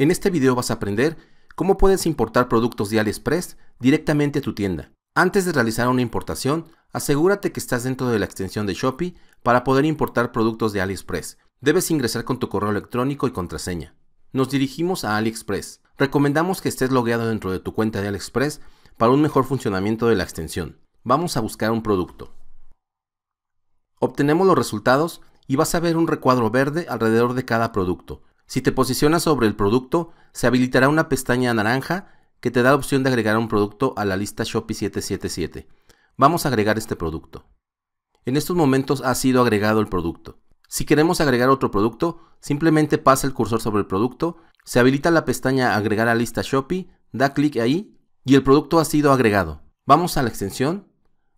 En este video vas a aprender cómo puedes importar productos de AliExpress directamente a tu tienda. Antes de realizar una importación, asegúrate que estás dentro de la extensión de Shopee para poder importar productos de AliExpress. Debes ingresar con tu correo electrónico y contraseña. Nos dirigimos a AliExpress. Recomendamos que estés logueado dentro de tu cuenta de AliExpress para un mejor funcionamiento de la extensión. Vamos a buscar un producto. Obtenemos los resultados y vas a ver un recuadro verde alrededor de cada producto si te posicionas sobre el producto, se habilitará una pestaña naranja que te da la opción de agregar un producto a la lista Shopee 777. Vamos a agregar este producto. En estos momentos ha sido agregado el producto. Si queremos agregar otro producto, simplemente pasa el cursor sobre el producto, se habilita la pestaña Agregar a lista Shopee, da clic ahí y el producto ha sido agregado. Vamos a la extensión,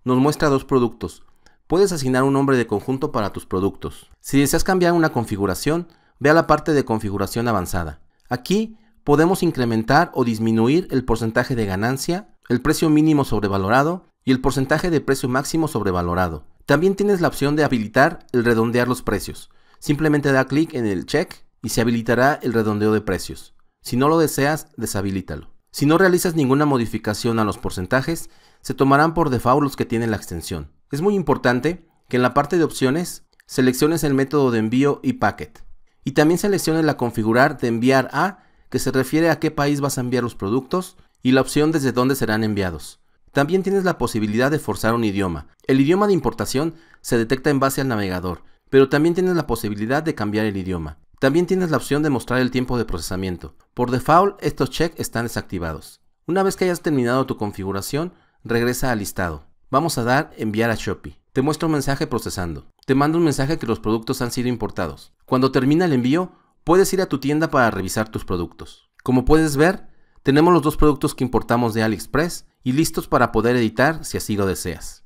nos muestra dos productos. Puedes asignar un nombre de conjunto para tus productos. Si deseas cambiar una configuración, a la parte de configuración avanzada. Aquí podemos incrementar o disminuir el porcentaje de ganancia, el precio mínimo sobrevalorado y el porcentaje de precio máximo sobrevalorado. También tienes la opción de habilitar el redondear los precios. Simplemente da clic en el check y se habilitará el redondeo de precios. Si no lo deseas, deshabilítalo. Si no realizas ninguna modificación a los porcentajes, se tomarán por default los que tienen la extensión. Es muy importante que en la parte de opciones selecciones el método de envío y packet. Y también seleccione la configurar de enviar a, que se refiere a qué país vas a enviar los productos, y la opción desde dónde serán enviados. También tienes la posibilidad de forzar un idioma. El idioma de importación se detecta en base al navegador, pero también tienes la posibilidad de cambiar el idioma. También tienes la opción de mostrar el tiempo de procesamiento. Por default, estos checks están desactivados. Una vez que hayas terminado tu configuración, regresa al listado. Vamos a dar Enviar a Shopee. Te muestra un mensaje procesando te mando un mensaje que los productos han sido importados. Cuando termina el envío, puedes ir a tu tienda para revisar tus productos. Como puedes ver, tenemos los dos productos que importamos de AliExpress y listos para poder editar si así lo deseas.